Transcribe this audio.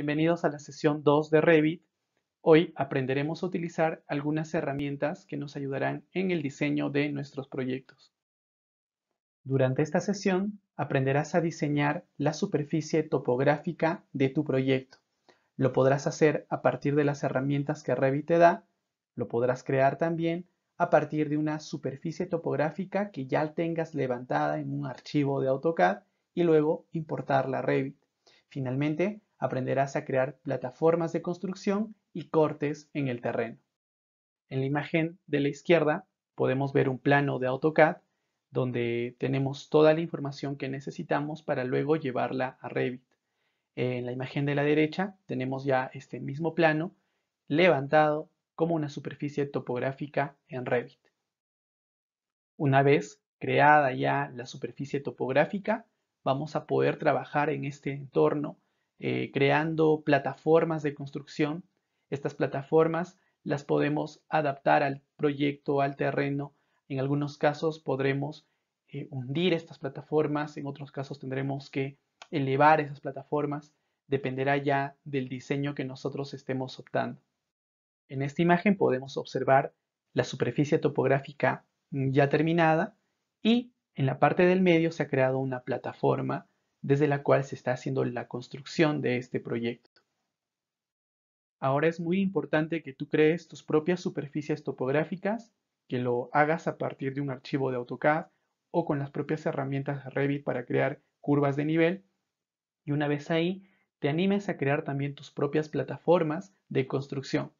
Bienvenidos a la sesión 2 de Revit. Hoy aprenderemos a utilizar algunas herramientas que nos ayudarán en el diseño de nuestros proyectos. Durante esta sesión aprenderás a diseñar la superficie topográfica de tu proyecto. Lo podrás hacer a partir de las herramientas que Revit te da. Lo podrás crear también a partir de una superficie topográfica que ya tengas levantada en un archivo de AutoCAD y luego importarla a Revit. Finalmente, aprenderás a crear plataformas de construcción y cortes en el terreno. En la imagen de la izquierda podemos ver un plano de AutoCAD donde tenemos toda la información que necesitamos para luego llevarla a Revit. En la imagen de la derecha tenemos ya este mismo plano levantado como una superficie topográfica en Revit. Una vez creada ya la superficie topográfica, vamos a poder trabajar en este entorno eh, creando plataformas de construcción. Estas plataformas las podemos adaptar al proyecto, al terreno. En algunos casos podremos eh, hundir estas plataformas, en otros casos tendremos que elevar esas plataformas. Dependerá ya del diseño que nosotros estemos optando. En esta imagen podemos observar la superficie topográfica ya terminada y en la parte del medio se ha creado una plataforma desde la cual se está haciendo la construcción de este proyecto. Ahora es muy importante que tú crees tus propias superficies topográficas, que lo hagas a partir de un archivo de AutoCAD o con las propias herramientas Revit para crear curvas de nivel. Y una vez ahí, te animes a crear también tus propias plataformas de construcción,